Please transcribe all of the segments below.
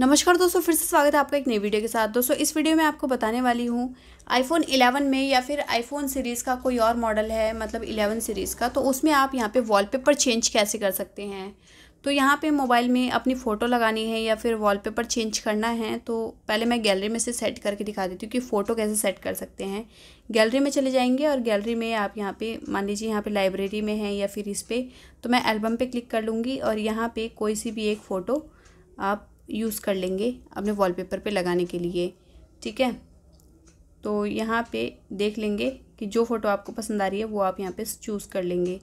नमस्कार दोस्तों फिर से स्वागत है आपका एक नई वीडियो के साथ दोस्तों इस वीडियो में आपको बताने वाली हूँ आईफोन 11 में या फिर आईफोन सीरीज़ का कोई और मॉडल है मतलब 11 सीरीज़ का तो उसमें आप यहाँ पे वॉलपेपर चेंज कैसे कर सकते हैं तो यहाँ पे मोबाइल में अपनी फ़ोटो लगानी है या फिर वॉलपेपर चेंज करना है तो पहले मैं गैलरी में से सेट करके दिखा देती हूँ कि फ़ोटो कैसे सेट कर सकते हैं गैलरी में चले जाएंगे और गैलरी में आप यहाँ पे मान लीजिए यहाँ पे लाइब्रेरी में है या फिर इस पर तो मैं एल्बम पे क्लिक कर लूँगी और यहाँ पर कोई सी भी एक फ़ोटो आप यूज़ कर लेंगे अपने वॉलपेपर पे लगाने के लिए ठीक है तो यहाँ पे देख लेंगे कि जो फ़ोटो आपको पसंद आ रही है वो आप यहाँ पे चूज़ कर लेंगे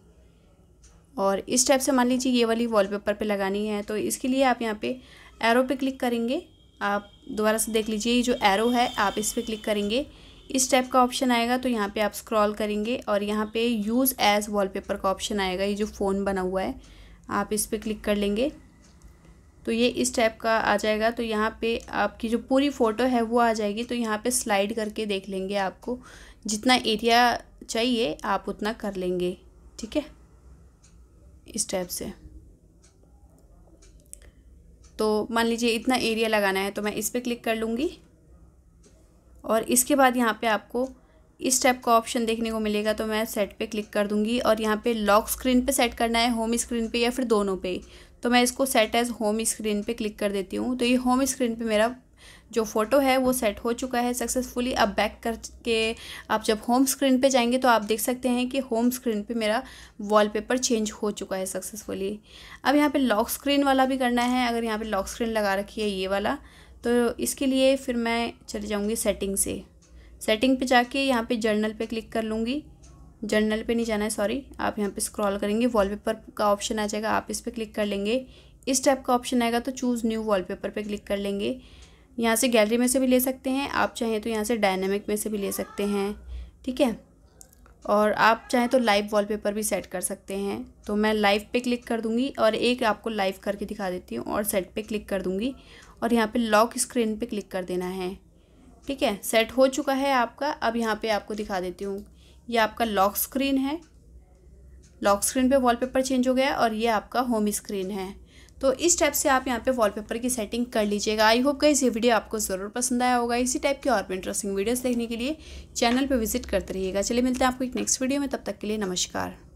और इस टाइप से मान लीजिए ये वाली वॉलपेपर पे लगानी है तो इसके लिए आप यहाँ पे एरो पे क्लिक करेंगे आप दोबारा से देख लीजिए ये जो एरो है आप इस पर क्लिक करेंगे इस टाइप का ऑप्शन आएगा तो यहाँ पर आप स्क्रॉल करेंगे और यहाँ पे यूज़ एज वॉल का ऑप्शन आएगा ये जो फ़ोन बना हुआ है आप इस पर क्लिक कर लेंगे तो ये इस टाइप का आ जाएगा तो यहाँ पे आपकी जो पूरी फ़ोटो है वो आ जाएगी तो यहाँ पे स्लाइड करके देख लेंगे आपको जितना एरिया चाहिए आप उतना कर लेंगे ठीक है इस टाइप से तो मान लीजिए इतना एरिया लगाना है तो मैं इस पर क्लिक कर लूँगी और इसके बाद यहाँ पे आपको इस टाइप का ऑप्शन देखने को मिलेगा तो मैं सेट पे क्लिक कर दूँगी और यहाँ पे लॉक स्क्रीन पे सेट करना है होम स्क्रीन पे या फिर दोनों पे तो मैं इसको सेट एज़ होम स्क्रीन पे क्लिक कर देती हूँ तो ये होम स्क्रीन पे मेरा जो फ़ोटो है वो सेट हो चुका है सक्सेसफुली अब बैक करके आप जब होम स्क्रीन पे जाएंगे तो आप देख सकते हैं कि होम स्क्रीन पे मेरा वॉलपेपर चेंज हो चुका है सक्सेसफुली अब यहाँ पे लॉक स्क्रीन वाला भी करना है अगर यहाँ पे लॉक स्क्रीन लगा रखी है ये वाला तो इसके लिए फिर मैं चले जाऊँगी सेटिंग से सेटिंग पर जाके यहाँ पर जर्नल पर क्लिक कर लूँगी जर्नल पे नहीं जाना है सॉरी आप यहाँ पे स्क्रॉल करेंगे वॉलपेपर का ऑप्शन आ जाएगा आप इस पर क्लिक कर लेंगे इस टाइप का ऑप्शन आएगा तो चूज़ न्यू वॉलपेपर पे क्लिक कर लेंगे यहाँ से गैलरी में से भी ले सकते हैं आप चाहें तो यहाँ से डायनेमिक में से भी ले सकते हैं ठीक है और आप चाहें तो लाइव वॉल भी सेट कर सकते हैं तो मैं लाइव पर क्लिक कर दूँगी और एक आपको लाइव करके दिखा देती हूँ और सेट पर क्लिक कर दूँगी और यहाँ पर लॉक स्क्रीन पर क्लिक कर देना है ठीक है सेट हो चुका है आपका अब यहाँ पर आपको दिखा देती हूँ ये आपका लॉक स्क्रीन है लॉक स्क्रीन पे वॉलपेपर चेंज हो गया और ये आपका होम स्क्रीन है तो इस टाइप से आप यहाँ पे वॉलपेपर की सेटिंग कर लीजिएगा आई होप गाइस ये वीडियो आपको ज़रूर पसंद आया होगा इसी टाइप की और भी इंटरेस्टिंग वीडियोस देखने के लिए चैनल पे विजिट करते रहिएगा चलिए मिलते हैं आपको एक नेक्स्ट वीडियो में तब तक के लिए नमस्कार